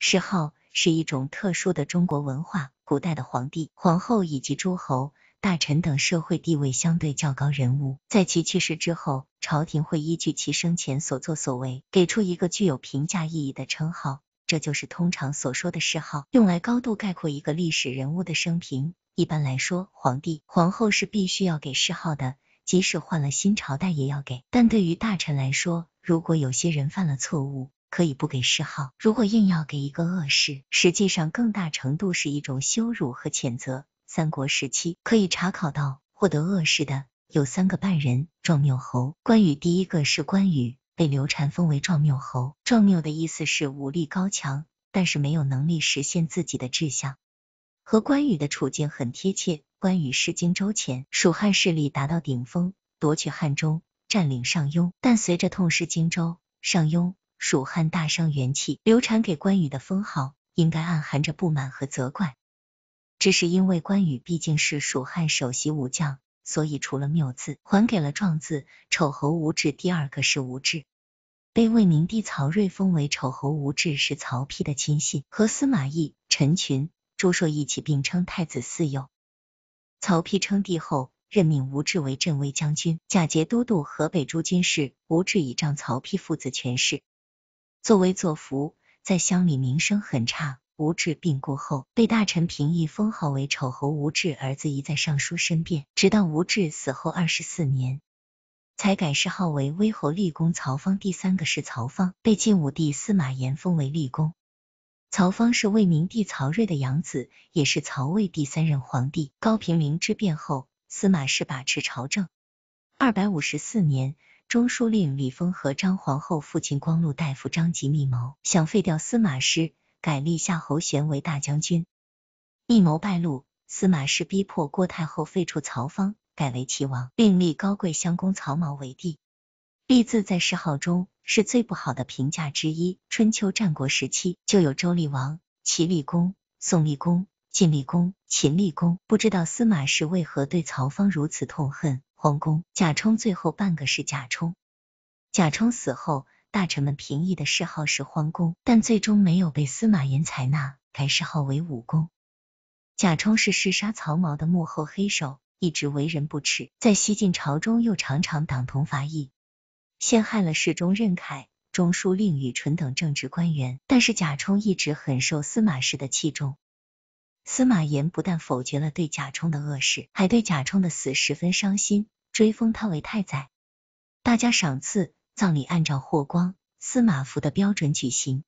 谥号是一种特殊的中国文化，古代的皇帝、皇后以及诸侯、大臣等社会地位相对较高人物，在其去世之后，朝廷会依据其生前所作所为，给出一个具有评价意义的称号，这就是通常所说的谥号，用来高度概括一个历史人物的生平。一般来说，皇帝、皇后是必须要给谥号的，即使换了新朝代也要给。但对于大臣来说，如果有些人犯了错误，可以不给谥号，如果硬要给一个恶谥，实际上更大程度是一种羞辱和谴责。三国时期可以查考到获得恶谥的有三个半人：壮缪侯关羽。第一个是关羽，被刘禅封为壮缪侯。壮缪的意思是武力高强，但是没有能力实现自己的志向，和关羽的处境很贴切。关羽失荆州前，蜀汉势力达到顶峰，夺取汉中，占领上庸，但随着痛失荆州、上庸。蜀汉大伤元气，刘禅给关羽的封号应该暗含着不满和责怪。只是因为关羽毕竟是蜀汉首席武将，所以除了谬字，还给了壮字。丑侯吴质第二个是吴质，被魏明帝曹睿封为丑侯吴质，是曹丕的亲信，和司马懿、陈群、朱硕一起并称太子四友。曹丕称帝后，任命吴质为镇威将军，假节都督河北诸军事。吴质倚仗曹丕父子权势。作威作福，在乡里名声很差。吴质病故后，被大臣评议封号为丑侯。吴质儿子一在尚书申辩，直到吴质死后二十四年，才改谥号为威侯。立功曹芳第三个是曹芳，被晋武帝司马炎封为立功。曹芳是魏明帝曹睿的养子，也是曹魏第三任皇帝。高平陵之变后，司马氏把持朝政。二百五十四年。中书令李丰和张皇后父亲光禄大夫张吉密谋，想废掉司马师，改立夏侯玄为大将军。密谋败露，司马师逼迫郭太后废黜曹芳，改为齐王，并立高贵相公曹髦为帝。立字在谥号中是最不好的评价之一。春秋战国时期就有周厉王、齐厉公、宋厉公、晋厉公、秦厉公，不知道司马氏为何对曹芳如此痛恨。皇宫，贾充最后半个是贾充，贾充死后，大臣们评议的谥号是荒宫，但最终没有被司马炎采纳，改谥号为武公。贾充是弑杀曹髦的幕后黑手，一直为人不齿，在西晋朝中又常常党同伐异，陷害了侍中任恺、中书令宇纯等政治官员，但是贾充一直很受司马氏的器重。司马炎不但否决了对贾充的恶事，还对贾充的死十分伤心，追封他为太宰，大家赏赐，葬礼按照霍光、司马孚的标准举行。